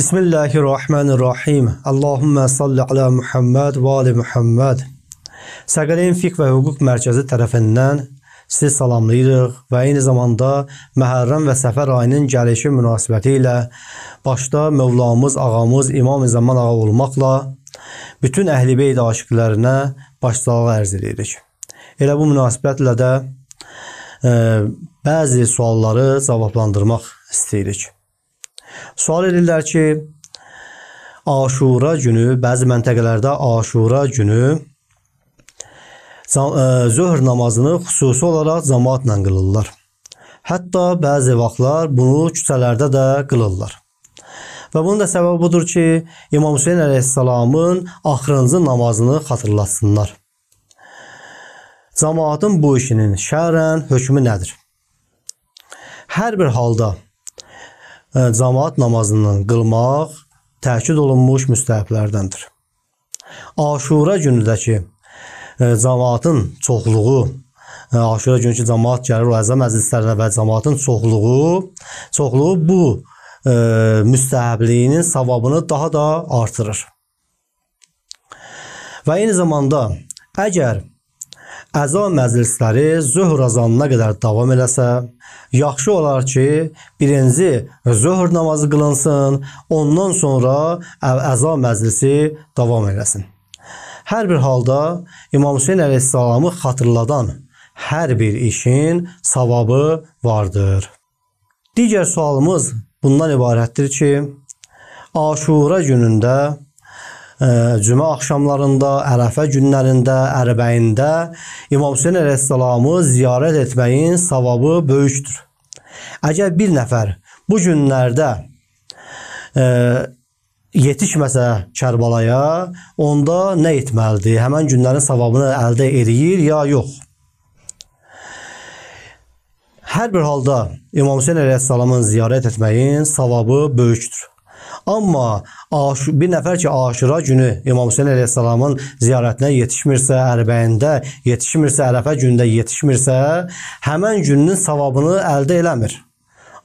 Bismillahirrahmanirrahim. Allahümmə salli alə Muhammed və ali Muhammed. Səqələyin Fiq və Hüquq Mərkəzi tərəfindən sizi salamlayırıq və eyni zamanda Məhərrəm və Səfər ayının gəlişi münasibəti ilə başda Mövlamız, ağamız İmam Zaman ağa olmaqla bütün əhl-i beyt aşıqlarına başsağlığı ərz edirik. Elə bu münasibətlə də ə, e, bəzi sualları cavablandırmaq istəyirik. Sual edirlər ki, Aşura günü, bəzi məntəqələrdə Aşura günü e, zöhr namazını xüsusi olaraq cəmaatla qılırlar. Hətta bəzi vaxtlar bunu küçələrdə də qılırlar. Və bunun da səbəbi budur ki, İmam Hüseyn əleyhissalamın axırıncı namazını xatırlatsınlar. Cəmaatın bu işinin şərən hökmü nədir? Hər bir halda cəmaət namazının qılmaq təkid olunmuş müstəhəblərdəndir. Aşura günündəki cəmaətin çoxluğu Aşura günüki cəmaət gəlir o əzə məclislərinə və cəmaətin çoxluğu çoxluğu bu e, müstəhəbliyinin savabını daha da artırır. Və eyni zamanda əgər əza məclisləri zöhr azanına qədər davam eləsə, yaxşı olar ki, birinci zöhr namazı qılınsın, ondan sonra əza məclisi davam eləsin. Hər bir halda İmam Hüseyn əleyhissalamı xatırladan hər bir işin savabı vardır. Digər sualımız bundan ibarətdir ki, Aşura günündə cümə axşamlarında, Ərəfə günlərində, Ərbəyində İmam Hüseyn əleyhissalamı ziyarət etməyin savabı böyükdür. Əgər bir nəfər bu günlərdə e, yetişməsə Kərbalaya, onda nə etməlidir? Həmin günlərin savabını əldə eləyir ya yox? Hər bir halda İmam Hüseyn əleyhissalamın ziyarət etməyin savabı böyükdür. Amma bir nəfər ki, Aşura günü İmam Hüseyn əleyhissalamın ziyarətinə yetişmirsə, Ərbəyində yetişmirsə, Ərəfə günündə yetişmirsə, həmən gününün savabını əldə eləmir.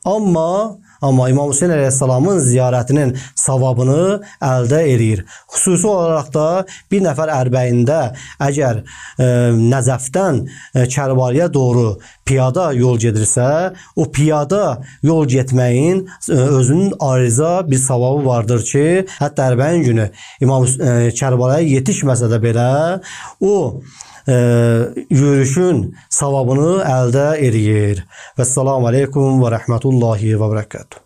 Amma amma İmam Hüseyn əleyhissalamın ziyarətinin savabını əldə eləyir. Xüsusi olaraq da bir nəfər ərbəyində əgər ə, e, Nəzəfdən ə, e, Kərbalıya doğru piyada yol gedirsə, o piyada yol getməyin ə, e, özünün ayrıca bir savabı vardır ki, hətta ərbəyin günü İmam ə, Kərbalaya yetişməsə də belə o e, yürüşün savabını əldə edir. Vəssalamu aleykum və rəhmətullahi və bərəkatuhu.